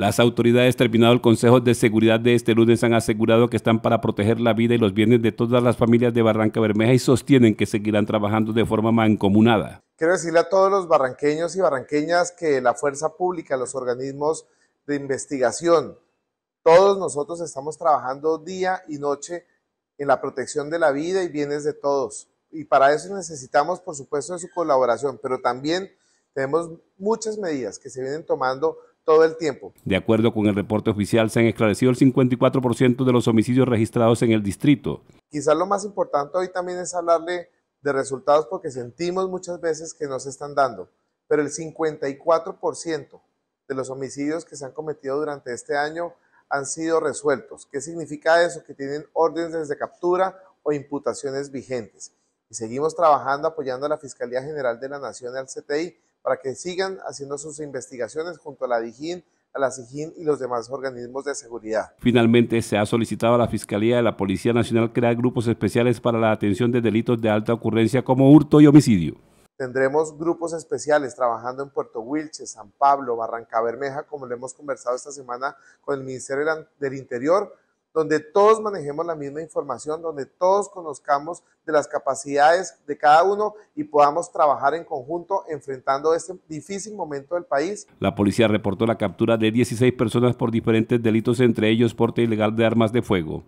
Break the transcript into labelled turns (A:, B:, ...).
A: Las autoridades, terminado el Consejo de Seguridad de este lunes, han asegurado que están para proteger la vida y los bienes de todas las familias de Barranca Bermeja y sostienen que seguirán trabajando de forma mancomunada.
B: Quiero decirle a todos los barranqueños y barranqueñas que la fuerza pública, los organismos de investigación, todos nosotros estamos trabajando día y noche en la protección de la vida y bienes de todos. Y para eso necesitamos, por supuesto, de su colaboración, pero también tenemos muchas medidas que se vienen tomando todo el tiempo.
A: De acuerdo con el reporte oficial, se han esclarecido el 54% de los homicidios registrados en el distrito.
B: Quizás lo más importante hoy también es hablarle de resultados porque sentimos muchas veces que no se están dando, pero el 54% de los homicidios que se han cometido durante este año han sido resueltos. ¿Qué significa eso? Que tienen órdenes de captura o imputaciones vigentes. Y seguimos trabajando apoyando a la Fiscalía General de la Nación y al CTI para que sigan haciendo sus investigaciones junto a la DIGIN, a la SIGIN y los demás organismos de seguridad.
A: Finalmente, se ha solicitado a la Fiscalía de la Policía Nacional crear grupos especiales para la atención de delitos de alta ocurrencia como hurto y homicidio.
B: Tendremos grupos especiales trabajando en Puerto Wilches, San Pablo, Barranca Bermeja, como lo hemos conversado esta semana con el Ministerio del Interior, donde todos manejemos la misma información, donde todos conozcamos de las capacidades de cada uno y podamos trabajar en conjunto enfrentando este difícil momento del país.
A: La policía reportó la captura de 16 personas por diferentes delitos, entre ellos porte ilegal de armas de fuego.